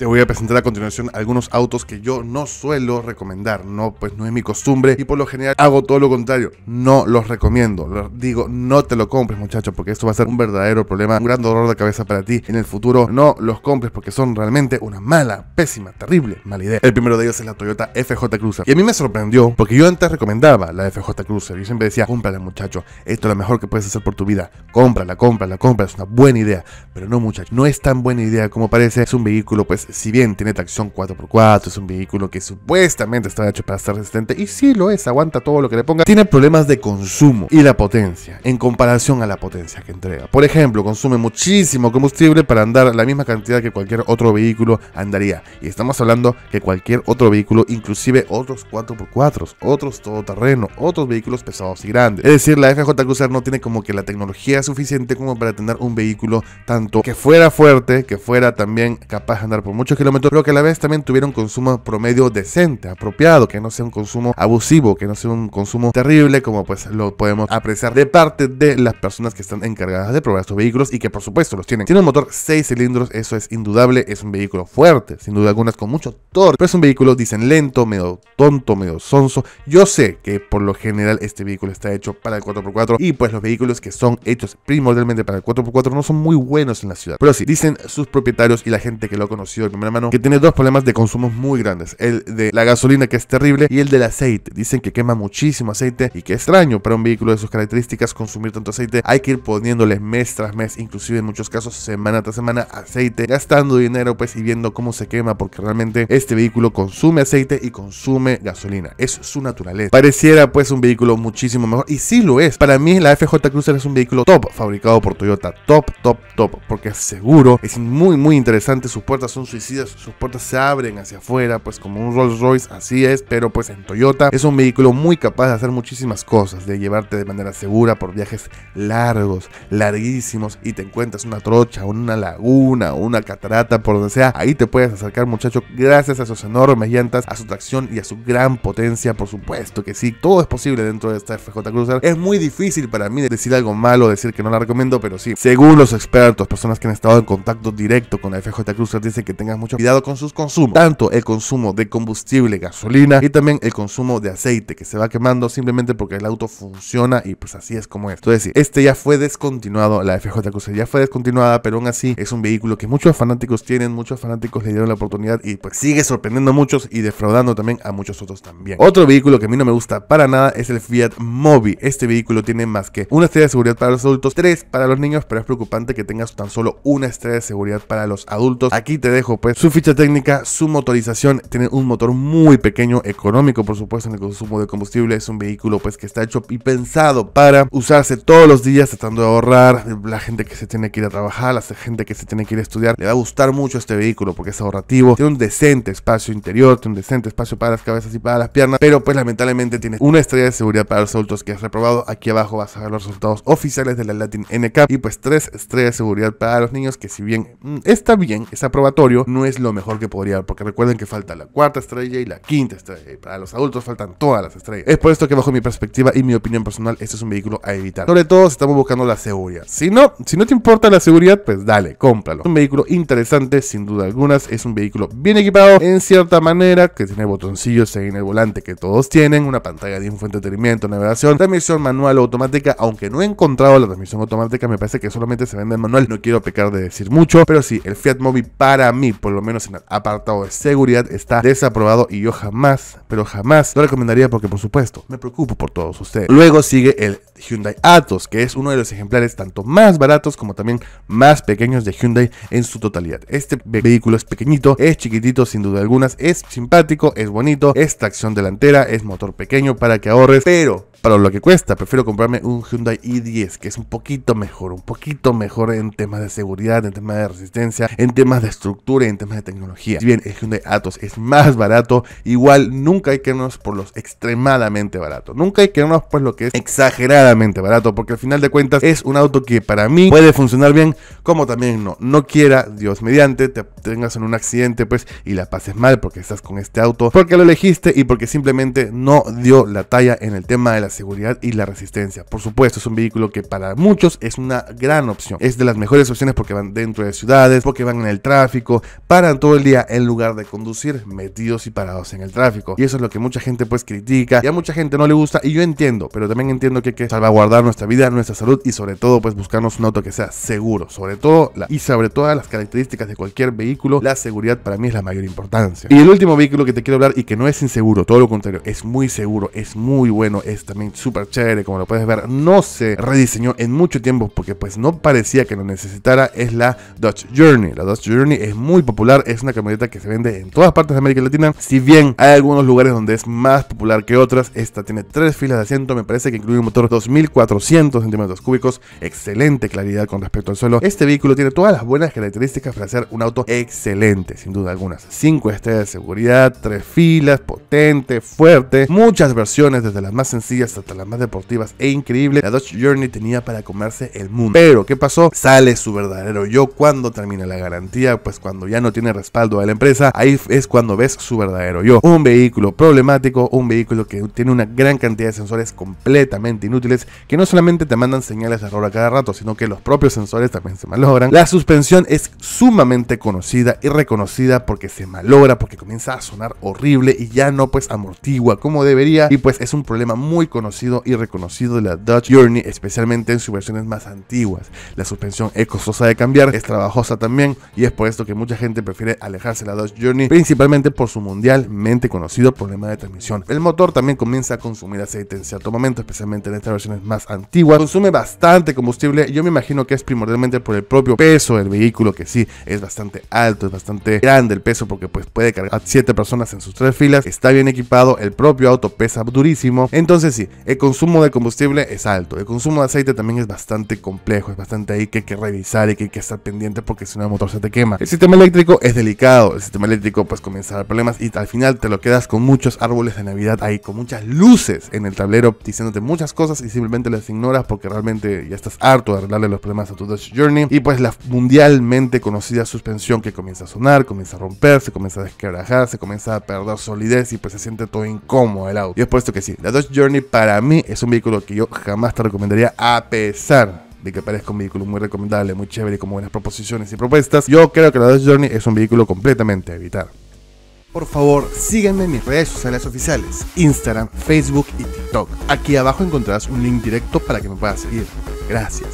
Te voy a presentar a continuación algunos autos que yo no suelo recomendar, no, pues no es mi costumbre y por lo general hago todo lo contrario, no los recomiendo, digo no te lo compres muchacho porque esto va a ser un verdadero problema, un gran dolor de cabeza para ti en el futuro, no los compres porque son realmente una mala, pésima, terrible, mala idea. El primero de ellos es la Toyota FJ Cruiser y a mí me sorprendió porque yo antes recomendaba la FJ Cruiser, yo siempre decía cómprala muchacho, esto es lo mejor que puedes hacer por tu vida, cómprala, cómprala, cómprala, es una buena idea, pero no muchacho, no es tan buena idea como parece, es un vehículo pues si bien tiene tracción 4x4, es un vehículo que supuestamente está hecho para ser resistente, y si lo es, aguanta todo lo que le ponga, tiene problemas de consumo y la potencia, en comparación a la potencia que entrega. Por ejemplo, consume muchísimo combustible para andar la misma cantidad que cualquier otro vehículo andaría. Y estamos hablando que cualquier otro vehículo, inclusive otros 4x4, otros todoterreno, otros vehículos pesados y grandes. Es decir, la FJ Cruiser no tiene como que la tecnología suficiente como para tener un vehículo tanto que fuera fuerte, que fuera también capaz de andar por muchos kilómetros, pero que a la vez también tuvieron consumo promedio decente, apropiado, que no sea un consumo abusivo, que no sea un consumo terrible, como pues lo podemos apreciar de parte de las personas que están encargadas de probar estos vehículos y que por supuesto los tienen. Tiene un motor 6 cilindros, eso es indudable, es un vehículo fuerte, sin duda algunas con mucho torque, pero es un vehículo, dicen, lento, medio tonto, medio sonso. Yo sé que por lo general este vehículo está hecho para el 4x4 y pues los vehículos que son hechos primordialmente para el 4x4 no son muy buenos en la ciudad. Pero sí, dicen sus propietarios y la gente que lo conoció de primera mano, que tiene dos problemas de consumos muy grandes. El de la gasolina, que es terrible, y el del aceite. Dicen que quema muchísimo aceite y que extraño para un vehículo de sus características consumir tanto aceite. Hay que ir poniéndole mes tras mes, inclusive en muchos casos semana tras semana, aceite, gastando dinero pues y viendo cómo se quema, porque realmente este vehículo consume aceite y consume gasolina. Es su naturaleza. Pareciera pues un vehículo muchísimo mejor, y si lo es. Para mí la FJ Cruiser es un vehículo top, fabricado por Toyota. Top, top, top, porque seguro, es muy, muy interesante. Sus puertas son suicidas, sus puertas se abren hacia afuera, pues como un Rolls Royce, así es, pero pues en Toyota es un vehículo muy capaz de hacer muchísimas cosas, de llevarte de manera segura por viajes largos, larguísimos, y te encuentras una trocha, una laguna, una catarata, por donde sea, ahí te puedes acercar muchacho, gracias a sus enormes llantas, a su tracción y a su gran potencia, por supuesto que sí, todo es posible dentro de esta FJ Cruiser. Es muy difícil para mí decir algo malo, decir que no la recomiendo, pero sí, según los expertos, personas que han estado en contacto directo con la FJ Cruiser, dicen que tengas mucho cuidado con sus consumos, tanto el consumo de combustible, gasolina y también el consumo de aceite que se va quemando simplemente porque el auto funciona y pues así es como es. Entonces, este ya fue descontinuado, la FJC ya fue descontinuada, pero aún así es un vehículo que muchos fanáticos tienen, muchos fanáticos le dieron la oportunidad y pues sigue sorprendiendo a muchos y defraudando también a muchos otros también. Otro vehículo que a mí no me gusta para nada es el Fiat Mobi. Este vehículo tiene más que una estrella de seguridad para los adultos, tres para los niños, pero es preocupante que tengas tan solo una estrella de seguridad para los adultos. Aquí te dejo pues su ficha técnica, su motorización, tiene un motor muy pequeño, económico por supuesto en el consumo de combustible, es un vehículo pues que está hecho y pensado para usarse todos los días tratando de ahorrar, la gente que se tiene que ir a trabajar, la gente que se tiene que ir a estudiar, le va a gustar mucho este vehículo porque es ahorrativo, tiene un decente espacio interior, tiene un decente espacio para las cabezas y para las piernas, pero pues lamentablemente tiene una estrella de seguridad para los adultos que es reprobado, aquí abajo vas a ver los resultados oficiales de la Latin NK y pues tres estrellas de seguridad para los niños que si bien mm, está bien, es aprobatorio, no es lo mejor que podría haber, porque recuerden que falta la cuarta estrella y la quinta estrella. Y para los adultos faltan todas las estrellas. Es por esto que bajo mi perspectiva y mi opinión personal, este es un vehículo a evitar. Sobre todo si estamos buscando la seguridad. Si no, si no te importa la seguridad, pues dale, cómpralo. Es un vehículo interesante, sin duda alguna Es un vehículo bien equipado, en cierta manera, que tiene botoncillos en el volante que todos tienen, una pantalla de infoentretenimiento navegación, transmisión manual o automática, aunque no he encontrado la transmisión automática, me parece que solamente se vende en manual. No quiero pecar de decir mucho, pero sí, el Fiat Mobi para mí y por lo menos en el apartado de seguridad, está desaprobado y yo jamás, pero jamás lo recomendaría porque, por supuesto, me preocupo por todos ustedes. Luego sigue el Hyundai Atos, que es uno de los ejemplares tanto más baratos como también más pequeños de Hyundai en su totalidad. Este vehículo es pequeñito, es chiquitito sin duda alguna, es simpático, es bonito, es tracción delantera, es motor pequeño para que ahorres, pero para lo que cuesta. Prefiero comprarme un Hyundai i10, que es un poquito mejor, un poquito mejor en temas de seguridad, en temas de resistencia, en temas de estructura, y en temas de tecnología. Si bien el Hyundai Atos es más barato, igual nunca hay que irnos por los extremadamente baratos. Nunca hay que irnos por lo que es exageradamente barato, porque al final de cuentas es un auto que para mí puede funcionar bien, como también no. No quiera, Dios mediante, te tengas en un accidente pues y la pases mal porque estás con este auto, porque lo elegiste y porque simplemente no dio la talla en el tema de la seguridad y la resistencia. Por supuesto, es un vehículo que para muchos es una gran opción. Es de las mejores opciones porque van dentro de ciudades, porque van en el tráfico, paran todo el día en lugar de conducir metidos y parados en el tráfico. Y eso es lo que mucha gente pues critica y a mucha gente no le gusta y yo entiendo, pero también entiendo que hay que salvaguardar nuestra vida, nuestra salud y sobre todo pues buscarnos un auto que sea seguro, sobre todo y sobre todas las características de cualquier vehículo, la seguridad para mí es la mayor importancia. Y el último vehículo que te quiero hablar y que no es inseguro, todo lo contrario, es muy seguro, es muy bueno, es también también súper chévere, como lo puedes ver, no se rediseñó en mucho tiempo porque pues no parecía que lo necesitara, es la Dodge Journey. La Dodge Journey es muy popular, es una camioneta que se vende en todas partes de América Latina, si bien hay algunos lugares donde es más popular que otras, esta tiene tres filas de asiento, me parece que incluye un motor 2400 centímetros cúbicos, excelente claridad con respecto al suelo. Este vehículo tiene todas las buenas características para ser un auto excelente, sin duda algunas. 5 estrellas de seguridad, tres filas, potente, fuerte, muchas versiones desde las más sencillas hasta las más deportivas e increíbles, la Dodge Journey tenía para comerse el mundo. Pero, ¿qué pasó? Sale su verdadero yo cuando termina la garantía, pues cuando ya no tiene respaldo de la empresa, ahí es cuando ves su verdadero yo. Un vehículo problemático, un vehículo que tiene una gran cantidad de sensores completamente inútiles, que no solamente te mandan señales de error a cada rato, sino que los propios sensores también se malogran. La suspensión es sumamente conocida y reconocida porque se malogra, porque comienza a sonar horrible y ya no pues amortigua como debería y pues es un problema muy conocido conocido y reconocido de la Dodge Journey, especialmente en sus versiones más antiguas. La suspensión es costosa de cambiar, es trabajosa también y es por esto que mucha gente prefiere alejarse de la Dodge Journey, principalmente por su mundialmente conocido problema de transmisión. El motor también comienza a consumir aceite en cierto momento, especialmente en estas versiones más antiguas. Consume bastante combustible, yo me imagino que es primordialmente por el propio peso del vehículo, que sí, es bastante alto, es bastante grande el peso porque pues puede cargar a 7 personas en sus tres filas, está bien equipado, el propio auto pesa durísimo, entonces sí, el consumo de combustible es alto, el consumo de aceite también es bastante complejo, es bastante ahí que hay que revisar y que hay que estar pendiente porque si no el motor se te quema. El sistema eléctrico es delicado, el sistema eléctrico pues comienza a dar problemas y al final te lo quedas con muchos árboles de Navidad ahí, con muchas luces en el tablero diciéndote muchas cosas y simplemente las ignoras porque realmente ya estás harto de arreglarle los problemas a tu Dodge Journey y pues la mundialmente conocida suspensión que comienza a sonar, comienza a romperse, comienza a Se comienza a perder solidez y pues se siente todo incómodo el auto. Y es por esto que sí, la Dodge Journey para para mí es un vehículo que yo jamás te recomendaría a pesar de que parezca un vehículo muy recomendable, muy chévere, y con buenas proposiciones y propuestas, yo creo que la Dodge Journey es un vehículo completamente a evitar. Por favor, síganme en mis redes sociales oficiales, Instagram, Facebook y TikTok. Aquí abajo encontrarás un link directo para que me puedas seguir. Gracias.